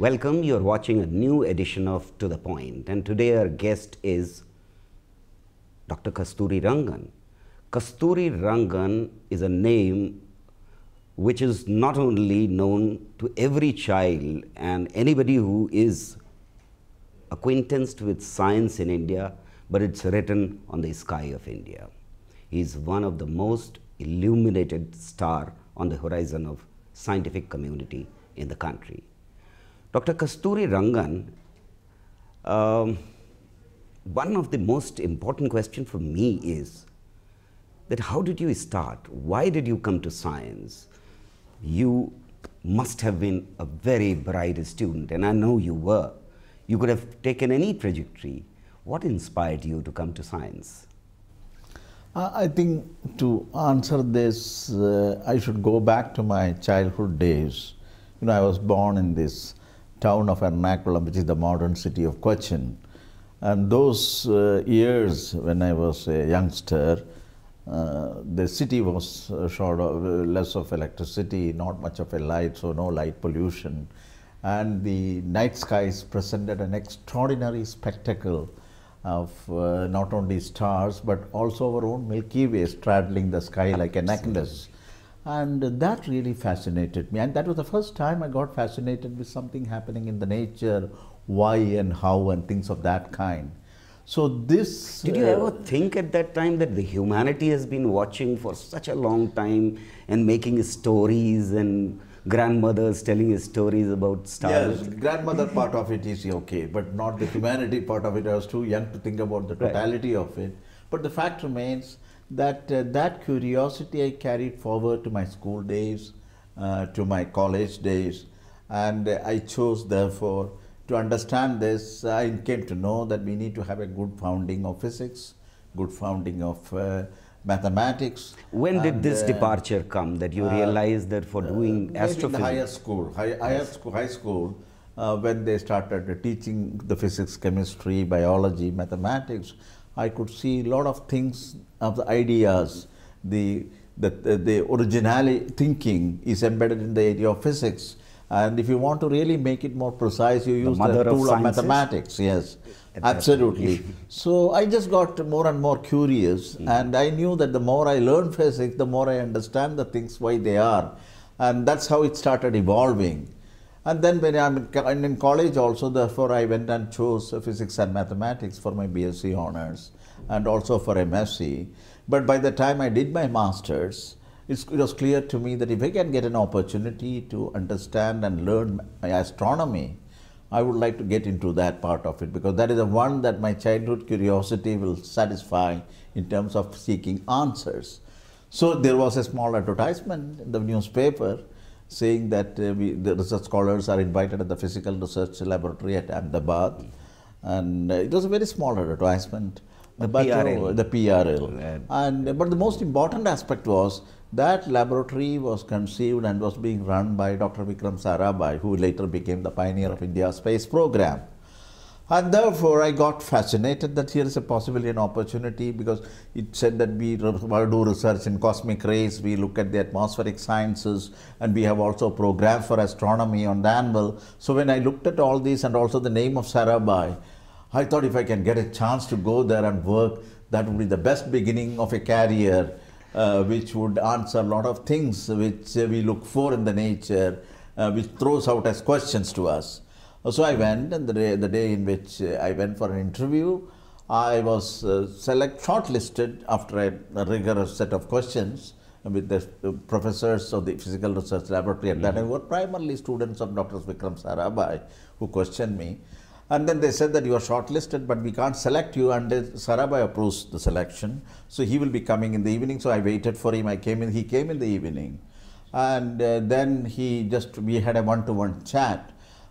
Welcome, you are watching a new edition of To The Point and today our guest is Dr. Kasturi Rangan. Kasturi Rangan is a name which is not only known to every child and anybody who is acquaintanced with science in India, but it's written on the sky of India. He is one of the most illuminated star on the horizon of scientific community in the country. Dr. Kasturi Rangan, um, one of the most important questions for me is that how did you start? Why did you come to science? You must have been a very bright student, and I know you were. You could have taken any trajectory. What inspired you to come to science? Uh, I think to answer this, uh, I should go back to my childhood days. You know, I was born in this town of Ernakulam, which is the modern city of Cochin. And those uh, years when I was a youngster, uh, the city was uh, short of uh, less of electricity, not much of a light, so no light pollution. And the night skies presented an extraordinary spectacle of uh, not only stars but also our own Milky Way straddling the sky like a necklace. And that really fascinated me. And that was the first time I got fascinated with something happening in the nature, why and how and things of that kind. So this. Did you uh, ever think at that time that the humanity has been watching for such a long time and making stories and grandmothers telling stories about stars? Yes, grandmother part of it is okay, but not the humanity part of it. I was too young to think about the totality right. of it. But the fact remains that uh, that curiosity I carried forward to my school days, uh, to my college days, and I chose therefore to understand this. I came to know that we need to have a good founding of physics, good founding of uh, mathematics. When did this uh, departure come that you realized that for uh, doing astrophysics? higher school, high, higher yes. school, high school. Uh, when they started teaching the physics, chemistry, biology, mathematics, I could see a lot of things of the ideas. The, the, the originality thinking is embedded in the idea of physics. And if you want to really make it more precise, you use the, the tool of, of, mathematics. Yes, absolutely. so I just got more and more curious, mm. and I knew that the more I learn physics, the more I understand the things why they are, and that's how it started evolving. And then when I'm in college also, therefore, I went and chose physics and mathematics for my BSc honors and also for MSc. But by the time I did my master's, it was clear to me that if I can get an opportunity to understand and learn astronomy, I would like to get into that part of it because that is the one that my childhood curiosity will satisfy in terms of seeking answers. So there was a small advertisement in the newspaper saying that uh, we, the research scholars are invited at the Physical Research Laboratory at Ahmedabad. And uh, it was a very small advertisement. The but, PRL. Uh, the PRL. And, uh, but the most important aspect was that laboratory was conceived and was being run by Dr. Vikram Sarabhai, who later became the pioneer of India's space program. And therefore, I got fascinated that here is a possibility and opportunity because it said that we do research in cosmic rays, we look at the atmospheric sciences, and we have also a program for astronomy on the anvil. So, when I looked at all these and also the name of Sarabhai, I thought if I can get a chance to go there and work, that would be the best beginning of a career, uh, which would answer a lot of things which we look for in the nature, uh, which throws out as questions to us. So I went and the day, the day in which uh, I went for an interview, I was uh, select shortlisted after a, a, rigorous set of questions with the professors of the physical research laboratory and mm -hmm. that mm-hmm. were primarily students of Dr. Vikram Sarabhai who questioned me. And then they said that you are shortlisted but we can't select you and Sarabhai approves the selection. So he will be coming in the evening. So I waited for him. I came in. He came in the evening. And uh, then he just, we had a one to -one chat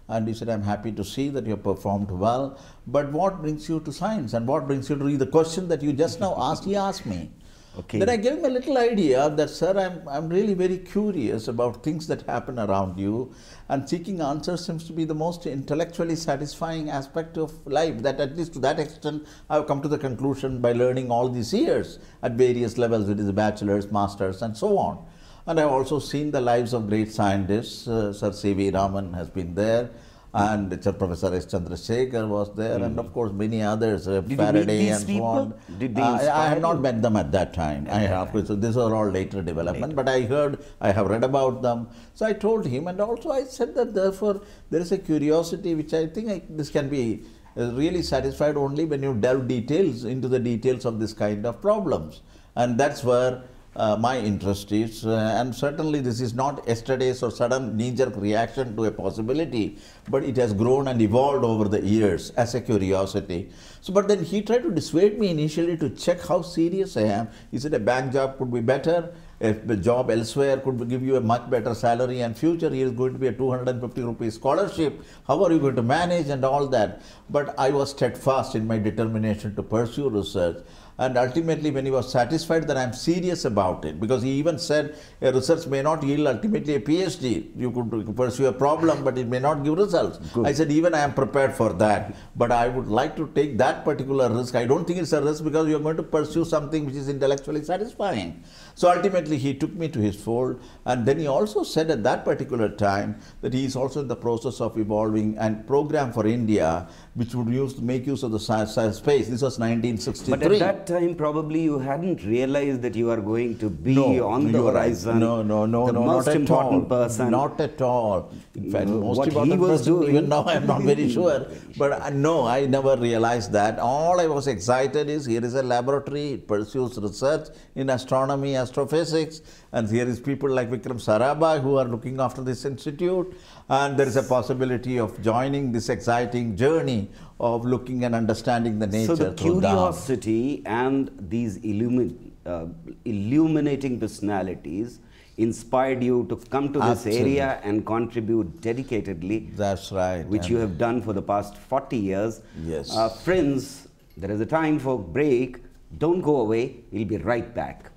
and he said, I'm happy to see that you have performed well. But what brings you to science and what brings you to the question that you just now asked, he asked me. Okay. Then I gave him a little idea that, sir, I'm, I'm really very curious about things that happen around you, and seeking answers seems to be the most intellectually satisfying aspect of life. That, at least to that extent, I've come to the conclusion by learning all these years at various levels it is bachelor's, master's, and so on. And I've also seen the lives of great scientists. Uh, Sir C.V. Raman has been there, and Professor S. Chandrasekhar was there, mm. and of hmm. course many others, uh, Did Faraday and so on. Did they uh, I, I have not met them at that time. I have. So these are all later development. Later. But I heard, I have read about them. So I told him, and also I said that therefore there is a curiosity which I think I, this can be uh, really satisfied only when you delve details into the details of this kind of problems, and that's where uh, my interest is, uh, and certainly this is not yesterday's or sudden knee-jerk reaction to a possibility, but it has grown and evolved over the years as a curiosity. So, but then he tried to dissuade me initially to check how serious I am. He said a bank job could be better, if a job elsewhere could give you a much better salary and future is going to be a 250 rupee scholarship how are you going to manage and all that but i was steadfast in my determination to pursue research and ultimately when he was satisfied that I'm serious about it because he even said a research may not yield ultimately a PhD. You could pursue a problem but it may not give results. Good. I said even I am prepared for that but I would like to take that particular risk. I don't think it's a risk because you're going to pursue something which is intellectually satisfying. So ultimately he took me to his fold and then he also said at that particular time that he is also in the process of evolving and program for India which would use make use of the space. This was 1963 that time, probably you hadn't realized that you are going to be no, on the horizon. No, no, no, the no, most not important at all. person. Not at all. In fact, no, most what important he was person, doing. Even now, I'm not very sure. But I, uh, no, I never realized that. All I was excited is here is a laboratory. It pursues research in astronomy, astrophysics, and here is people like Vikram Sarabhai who are looking after this institute and there is a possibility of joining this exciting journey of looking and understanding the nature. So the curiosity and these illumin uh, illuminating personalities inspired you to come to Absolutely. this area and contribute dedicatedly. That's right. Which you have done for the past 40 years. Yes. Uh, friends, there is a time for break. Don't go away. We'll be right back.